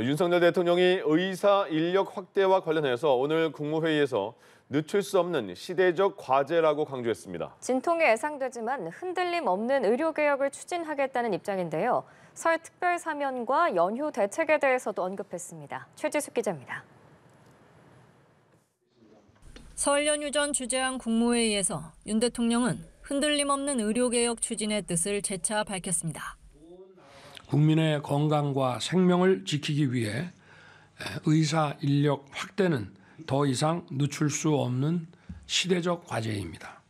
네, 윤석열 대통령이 의사 인력 확대와 관련해서 오늘 국무회의에서 늦출 수 없는 시대적 과제라고 강조했습니다. 진통이 예상되지만 흔들림 없는 의료개혁을 추진하겠다는 입장인데요. 설 특별 사면과 연휴 대책에 대해서도 언급했습니다. 최지숙 기자입니다. 설 연휴 전 주재한 국무회의에서 윤 대통령은 흔들림 없는 의료개혁 추진의 뜻을 재차 밝혔습니다. 국민의 건강과 생명을 지키기 위해 의사 인력 확대는 더 이상 늦출 수 없는 시대적 과제입니다.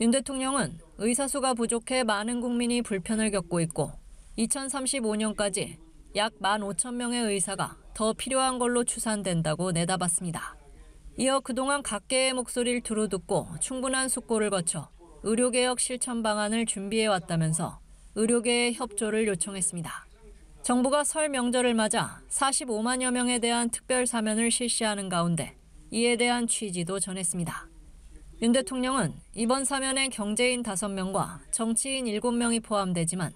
윤 대통령은 의사수가 부족해 많은 국민이 불편을 겪고 있고 2035년까지 약 15,000명의 의사가 더 필요한 걸로 추산된다고 내다봤습니다. 이어 그동안 각계의 목소리를 두루 듣고 충분한 숙고를 거쳐 의료개혁 실천 방안을 준비해왔다면서 의료계의 협조를 요청했습니다. 정부가 설 명절을 맞아 45만여 명에 대한 특별 사면을 실시하는 가운데 이에 대한 취지도 전했습니다. 윤 대통령은 이번 사면에 경제인 5명과 정치인 7명이 포함되지만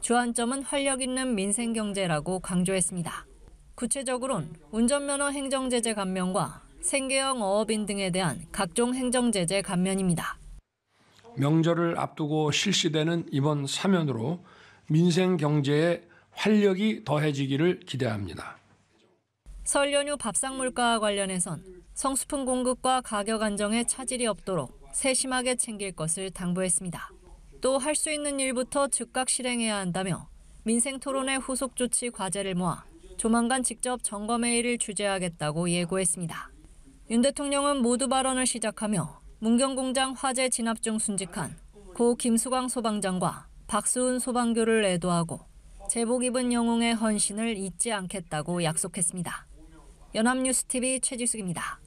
주안점은 활력 있는 민생 경제라고 강조했습니다. 구체적으론 운전면허 행정제재 감면과 생계형 어업인 등에 대한 각종 행정제재 감면입니다. 명절을 앞두고 실시되는 이번 사면으로 민생 경제에 활력이 더해지기를 기대합니다. 설 연휴 밥상 물가와 관련해선 성수품 공급과 가격 안정에 차질이 없도록 세심하게 챙길 것을 당부했습니다. 또 할 수 있는 일부터 즉각 실행해야 한다며 민생 토론의 후속 조치 과제를 모아 조만간 직접 점검회의를 주재하겠다고 예고했습니다. 윤 대통령은 모두 발언을 시작하며 문경공장 화재 진압 중 순직한 고 김수광 소방장과 박수훈 소방교를 애도하고 제복 입은 영웅의 헌신을 잊지 않겠다고 약속했습니다. 연합뉴스TV 최지숙입니다.